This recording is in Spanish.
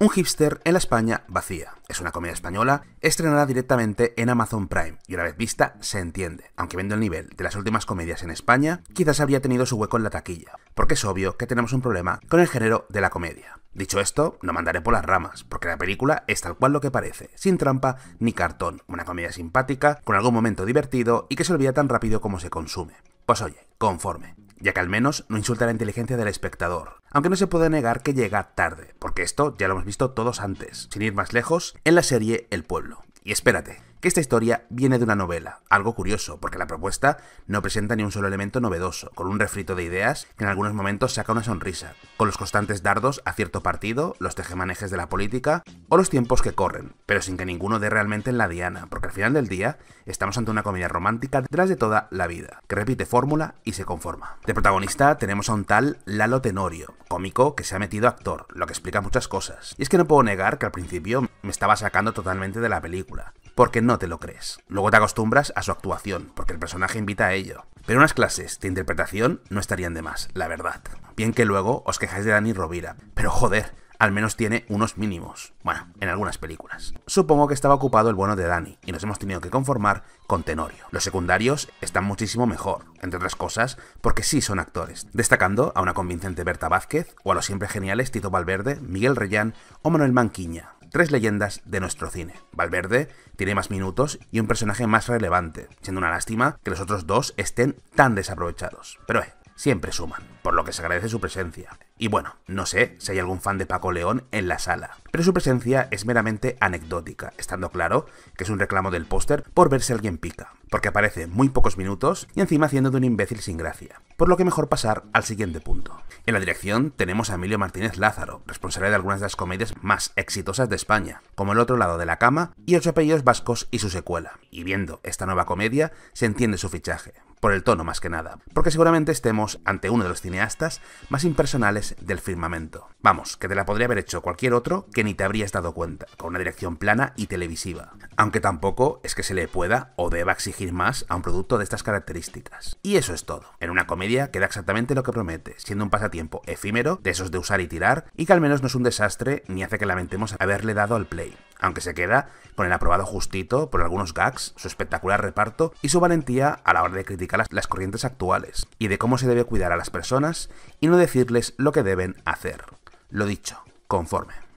Un hipster en la España vacía. Es una comedia española estrenada directamente en Amazon Prime y una vez vista se entiende, aunque viendo el nivel de las últimas comedias en España, quizás habría tenido su hueco en la taquilla, porque es obvio que tenemos un problema con el género de la comedia. Dicho esto, no mandaré por las ramas, porque la película es tal cual lo que parece, sin trampa ni cartón, una comedia simpática, con algún momento divertido y que se olvida tan rápido como se consume. Pues oye, conforme, ya que al menos no insulta la inteligencia del espectador, aunque no se puede negar que llega tarde, porque esto ya lo hemos visto todos antes, sin ir más lejos, en la serie El Pueblo. Y espérate, que esta historia viene de una novela, algo curioso, porque la propuesta no presenta ni un solo elemento novedoso, con un refrito de ideas que en algunos momentos saca una sonrisa, con los constantes dardos a cierto partido, los tejemanejes de la política o los tiempos que corren, pero sin que ninguno dé realmente en la diana, porque al final del día estamos ante una comedia romántica detrás de toda la vida, que repite fórmula y se conforma. De protagonista tenemos a un tal Lalo Tenorio, cómico que se ha metido actor, lo que explica muchas cosas. Y es que no puedo negar que al principio me estaba sacando totalmente de la película porque no te lo crees. Luego te acostumbras a su actuación, porque el personaje invita a ello. Pero unas clases de interpretación no estarían de más, la verdad. Bien que luego os quejáis de Dani Rovira, pero joder, al menos tiene unos mínimos. Bueno, en algunas películas. Supongo que estaba ocupado el bueno de Dani y nos hemos tenido que conformar con Tenorio. Los secundarios están muchísimo mejor, entre otras cosas, porque sí son actores, destacando a una convincente Berta Vázquez o a los siempre geniales Tito Valverde, Miguel Reyán o Manuel Manquiña, tres leyendas de nuestro cine. Valverde tiene más minutos y un personaje más relevante, siendo una lástima que los otros dos estén tan desaprovechados. Pero eh, siempre suman, por lo que se agradece su presencia. Y bueno, no sé si hay algún fan de Paco León en la sala, pero su presencia es meramente anecdótica, estando claro que es un reclamo del póster por ver si alguien pica, porque aparece muy pocos minutos y encima haciendo de un imbécil sin gracia, por lo que mejor pasar al siguiente punto. En la dirección tenemos a Emilio Martínez Lázaro, responsable de algunas de las comedias más exitosas de España, como El otro lado de la cama y Ocho apellidos vascos y su secuela, y viendo esta nueva comedia se entiende su fichaje, por el tono más que nada, porque seguramente estemos ante uno de los cineastas más impersonales del firmamento. Vamos, que te la podría haber hecho cualquier otro que ni te habrías dado cuenta, con una dirección plana y televisiva. Aunque tampoco es que se le pueda o deba exigir más a un producto de estas características. Y eso es todo. En una comedia queda exactamente lo que promete, siendo un pasatiempo efímero de esos de usar y tirar, y que al menos no es un desastre ni hace que lamentemos haberle dado al play aunque se queda con el aprobado justito por algunos gags, su espectacular reparto y su valentía a la hora de criticar las, corrientes actuales, y de cómo se debe cuidar a las personas y no decirles lo que deben hacer. Lo dicho, conforme.